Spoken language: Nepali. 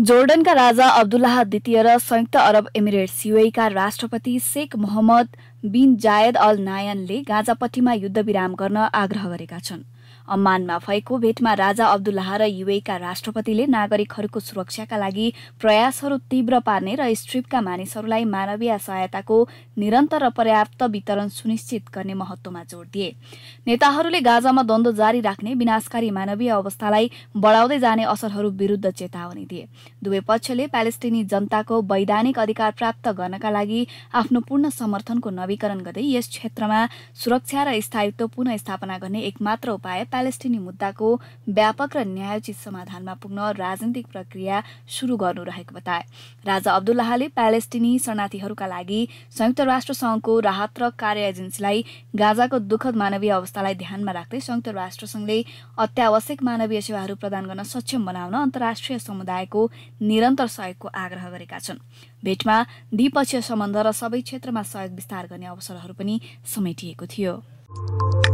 जोर्डनका राजा अब्दुल्लाह द्वितीय र संयुक्त अरब इमिरेट्स युएका राष्ट्रपति शेख मोहम्मद बिन जायद अल नायनले युद्ध विराम गर्न आग्रह गरेका छन् अम्मानमा भएको भेटमा राजा अब्दुल्लाह र युएका राष्ट्रपतिले नागरिकहरूको सुरक्षाका लागि प्रयासहरू तीव्र पार्ने र स्ट्रिपका मानिसहरूलाई मानवीय सहायताको निरन्तर र पर्याप्त वितरण सुनिश्चित गर्ने महत्वमा जोड दिए नेताहरूले गाजामा द्वन्द्व जारी राख्ने विनाशकारी मानवीय अवस्थालाई बढाउँदै जाने असरहरू विरुद्ध चेतावनी दिए दुवै पक्षले प्यालेस्टिनी जनताको वैधानिक अधिकार प्राप्त गर्नका लागि आफ्नो पूर्ण समर्थनको नवी नवीकरण गर्दै यस क्षेत्रमा सुरक्षा र स्थायित्व पुनः स्थापना गर्ने एकमात्र उपाय प्यालेस्टिनी मुद्दाको व्यापक र न्यायोचित समाधानमा पुग्न राजनीतिक प्रक्रिया सुरु गर्नु रहेको बताए राजा अब्दुल्लाहले प्यालेस्टिनी शरणार्थीहरूका लागि संयुक्त राष्ट्र संघको राहत र कार्य एजेन्सीलाई गाजाको दुःखद मानवीय अवस्थालाई ध्यानमा राख्दै संयुक्त राष्ट्र संघले अत्यावश्यक मानवीय सेवाहरू प्रदान गर्न सक्षम बनाउन अन्तर्राष्ट्रिय समुदायको निरन्तर सहयोगको आग्रह गरेका छन् भेटमा द्विपक्षीय सम्बन्ध र सबै क्षेत्रमा सहयोग विस्तार गर्ने अवसरहरू पनि समेटिएको थियो